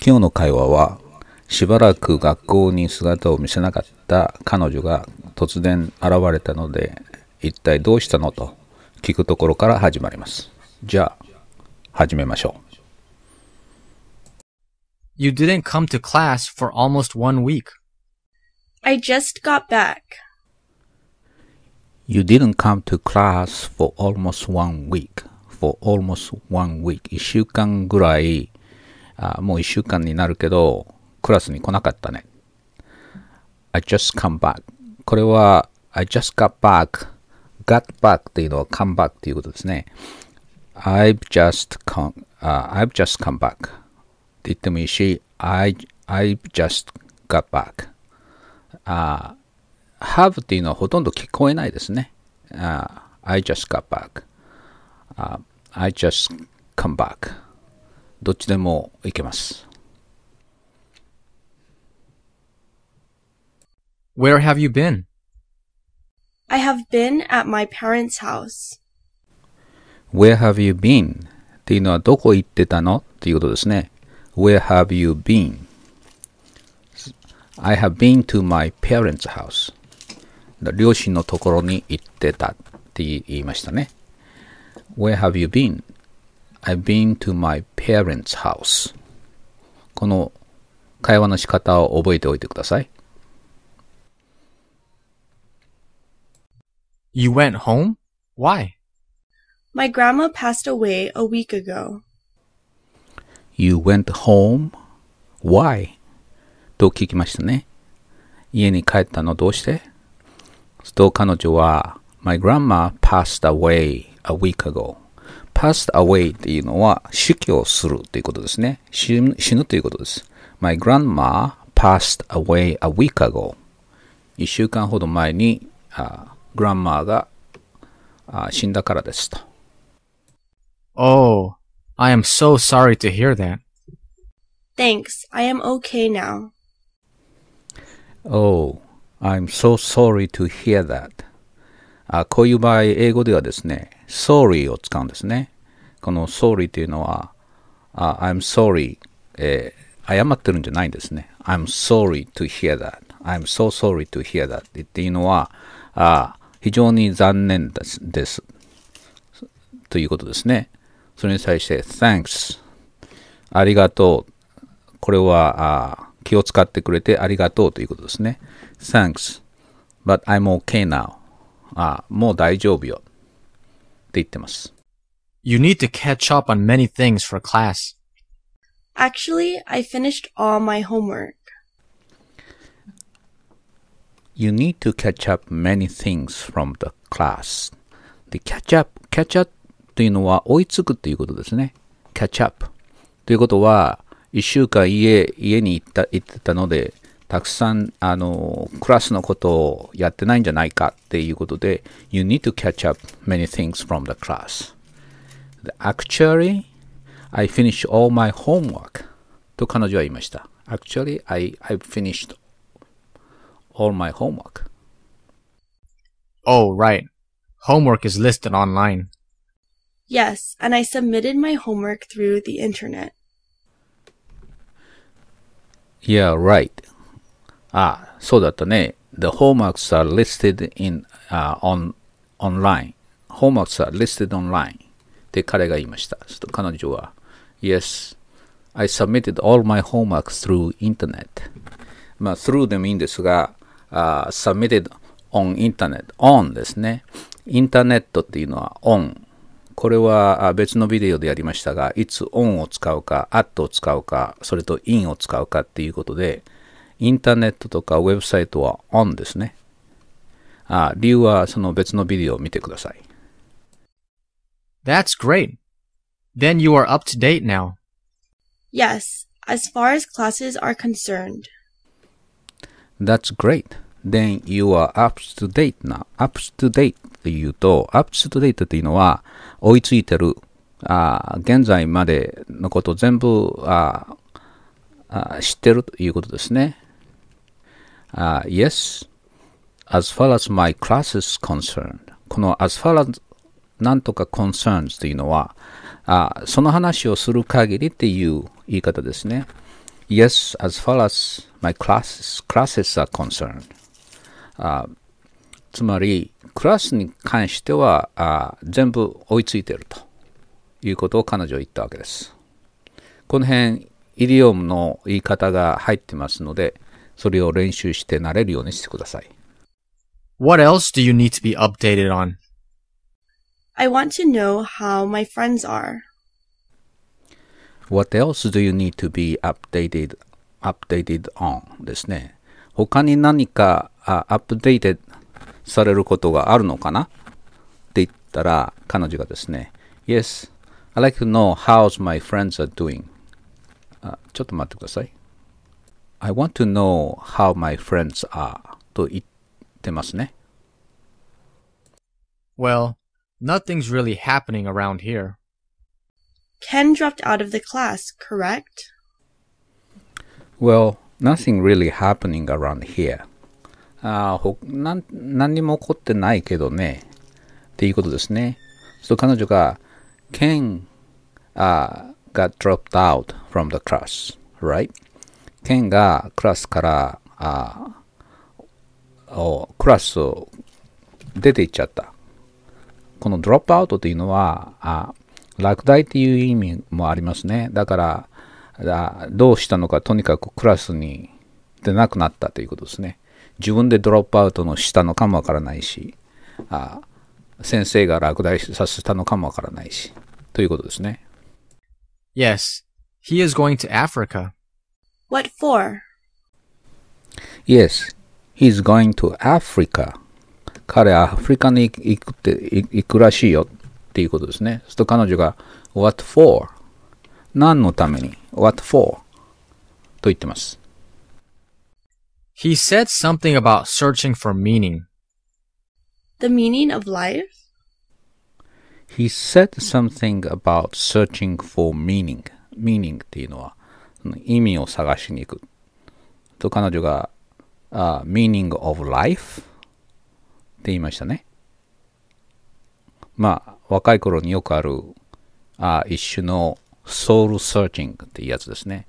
今日の会話はしばらく学校に姿を見せなかった彼女が突然現れたので一体どうしたのと聞くところから始まりますじゃあ始めましょう You didn't come to class for almost one week. I just got back. You didn't come to class for almost one week. For almost one week. 一週間ぐらいあもう1週間になるけど、クラスに来なかったね。I just come back. これは I just got back. got back っていうのは come back っていうことですね。I've just come,、uh, I've just come back って言ってもいいし、I, I've just got back. uh, have っていうのはほとんど聞こえないですね。Uh, I just got back.、Uh, I just come back. どっちでもいけます。Where have you been? I have been at my parents' house. Where have you been? っていうのはどこ行ってたのっていうことですね。Where have you been? I have been to my parents' house. 両親のところに行ってたって言いましたね。Where have you been? I've been to my parents' house この会話の仕方を覚えておいてください。You went home? Why? My grandma passed away a week ago. You went home? Why? と聞きましたね。家に帰ったのどうしてと彼女は My grandma passed away a week ago. passed away っていうのは死去するということですね。死ぬ死ぬということです。My grandma passed away a week ago. 一週間ほど前に、あグランマーがあ死んだからですと。Oh, I am so sorry to hear that. Thanks, I am okay now. Oh, I'm so sorry to hear that. あこういう場合、英語ではですね、sorry を使うんですね。この sorry というのは、uh, I'm sorry、えー、謝ってるんじゃないんですね。I'm sorry to hear that. I'm so sorry to hear that. っていうのは、あ非常に残念ですです。ということですね。それに対して、thanks。ありがとう。これは、あ気を使ってくれてありがとうということですね。thanks。but I'm okay now. あもう大丈夫よ。って言ってます。You need to catch up on many things for class. Actually, I finished all my homework. You need to catch up many things from the class. で、catch catch up というのは追いつくということですね。catch up ということは、一週間家、家に行った、行ってたので、たくさん、あの、クラスのことをやってないんじゃないかっていうことで、you need to catch up many things from the class. Actually, I finished all my homework と彼女は言いました。Actually, I, I finished all my homework. Oh, right. Homework is listed online. Yes, and I submitted my homework through the internet. Yeah, right. so ah, The homeworks are listed in uh, on online. Homeworks are listed online. っ彼が言いました。彼女は、Yes, I submitted all my homework through internet. まあ、through でもいいんですが、uh, submitted on internet. on ですね。インターネットっていうのは on。これは別のビデオでやりましたが、いつ on を使うか、at を使うか、それと in を使うかっていうことで、インターネットとかウェブサイトは on ですね。あ理由はその別のビデオを見てください。That's great. Then you are up to date now. Yes, as far as classes are concerned. That's great. Then you are up to date now. Up to date っていうと、up to date っていうのは追いついてる。あ現在までのこと全部ああ知ってるということですね。あ yes, as far as my class is concerned. この as far as なんとか concerns というのは、あその話をする限りっていう言い方ですね。Yes, as far as my classes, classes are concerned. あつまり、クラスに関してはあ全部追いついているということを彼女は言ったわけです。この辺、イディオムの言い方が入ってますので、それを練習してなれるようにしてください。What else do you need to be updated on? I want to know how my friends are. What else do you need to be updated, updated on? ですね。他に何かあアップデートされることがあるのかなって言ったら彼女がですね、Yes, I like to know how my friends are doing. あちょっと待ってください。I want to know how my friends are と言ってますね。Well, Nothing's really happening around here. Ken dropped out of the class, correct? Well, nothing really happening around here. ああ、ほ、なん、何にも起こってないけどね。っていうことですね。そう、彼女が、Ken, ah, uh, ah, got dropped out from the class, right? Ken がクラスから、ああ、クラスを出て行っちゃった。Oh, このドロップアウトというのは、あ落第という意味もありますね。だから、どうしたのか、とにかくクラスに出なくなったということですね。自分でドロップアウトのしたのかもわからないし、あ先生が落第させたのかもわからないし、ということですね。Yes, he is going to Africa. What for? Yes, he is going to Africa. 彼アフリカに行くって行くらしいよっていうことですね。すると彼女が What for? 何のために ?What for? と言ってます。He said something about searching for meaning. The meaning of life? He said something about searching for meaning. meaning っていうのは意味を探しに行く。と彼女が、uh, meaning of life? 言いましたね。まあ、若い頃によくある、あ一種のソウルサーチングっていうやつですね。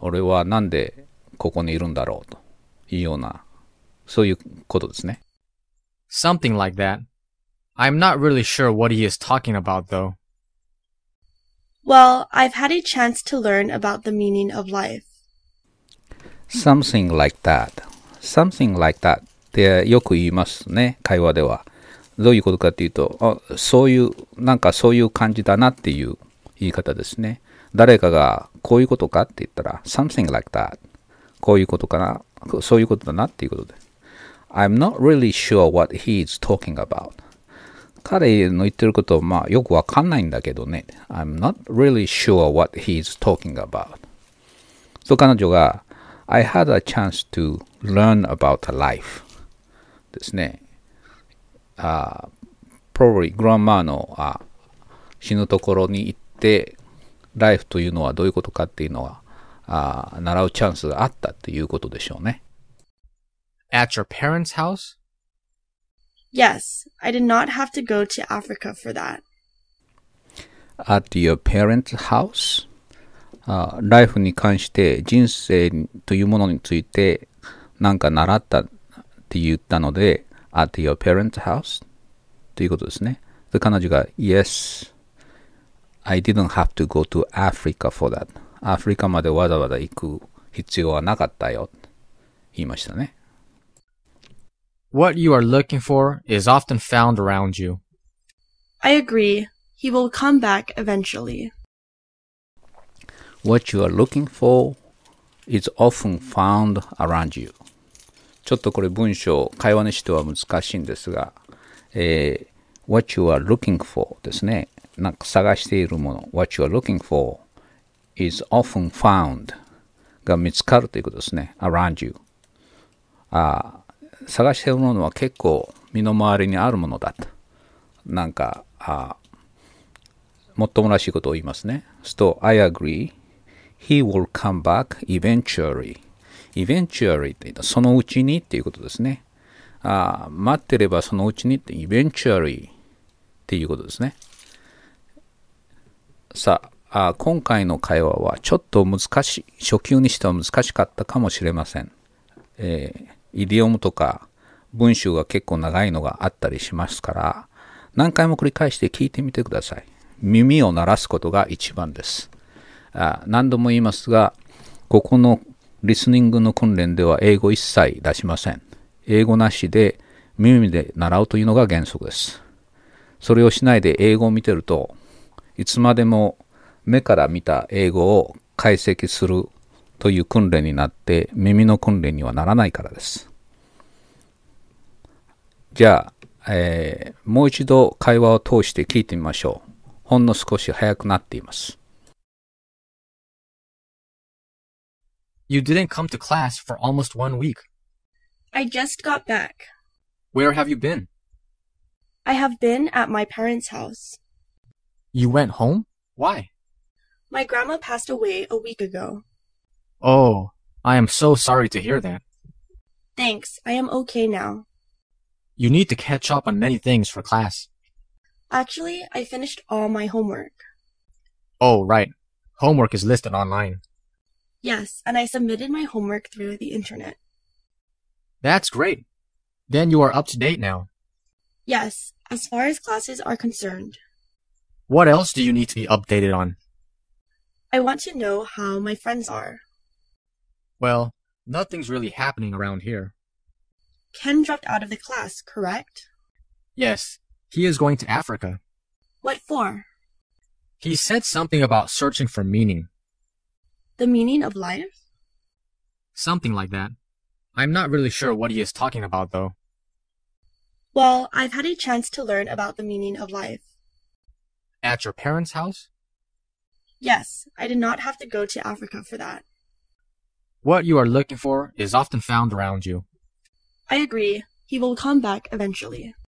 俺はなんでここにいるんだろうというような、そういうことですね。Something like that. I'm not really sure what he is talking about though. Well, I've had a chance to learn about the meaning of life. Something like that. Something like that ってよく言いますね、会話では。どういうことかっていうと、あそういう、なんかそういう感じだなっていう言い方ですね。誰かがこういうことかって言ったら、something like that。こういうことかな、そういうことだなっていうことで。I'm not really sure what he is talking about. 彼の言ってること、まあよくわかんないんだけどね。I'm not really sure what he is talking about. と彼女が、I had a chance to learn about a life. ですね、あ probably a ランマーのあ死ぬところに行って、ライフというのはどういうことかっていうのは、あ習うチャンスがあったということでしょうね。At your parents' house? Yes, I did not have to go to Africa for that. At your parents' house? あライフに関して人生というものについて何か習ったって言ったので、at your parents' house? ということですね。で、彼女が、Yes, I didn't have to go to Africa for that. アフリカまでわざわざ行く必要はなかったよ。言いましたね。What you are looking for is often found around you. I agree. He will come back eventually. What you are looking for is often found around you. ちょっとこれ文章、会話にしては難しいんですが、えー、what you are looking for ですね。なんか探しているもの、what you are looking for is often found が見つかるということですね。around you。あ探しているものは結構身の回りにあるものだと。なんか、あもっともらしいことを言いますね。So I agree. He will come back eventually. eventually って言ったそのうちにっていうことですね。あ待ってればそのうちにって eventually っていうことですね。さあ、あ今回の会話はちょっと難しい、初級にしては難しかったかもしれません。えー、イディオムとか文集が結構長いのがあったりしますから、何回も繰り返して聞いてみてください。耳を鳴らすことが一番です。あ何度も言いますが、ここのリスニングの訓練では英語一切出しません。英語なしで耳で習うというのが原則です。それをしないで英語を見てると、いつまでも目から見た英語を解析するという訓練になって耳の訓練にはならないからです。じゃあ、えー、もう一度会話を通して聞いてみましょう。ほんの少し早くなっています。You didn't come to class for almost one week. I just got back. Where have you been? I have been at my parents' house. You went home? Why? My grandma passed away a week ago. Oh, I am so sorry to hear that. Thanks, I am okay now. You need to catch up on many things for class. Actually, I finished all my homework. Oh, right. Homework is listed online. Yes, and I submitted my homework through the internet. That's great. Then you are up to date now. Yes, as far as classes are concerned. What else do you need to be updated on? I want to know how my friends are. Well, nothing's really happening around here. Ken dropped out of the class, correct? Yes, he is going to Africa. What for? He said something about searching for meaning. The meaning of life? Something like that. I'm not really sure what he is talking about, though. Well, I've had a chance to learn about the meaning of life. At your parents' house? Yes, I did not have to go to Africa for that. What you are looking for is often found around you. I agree. He will come back eventually.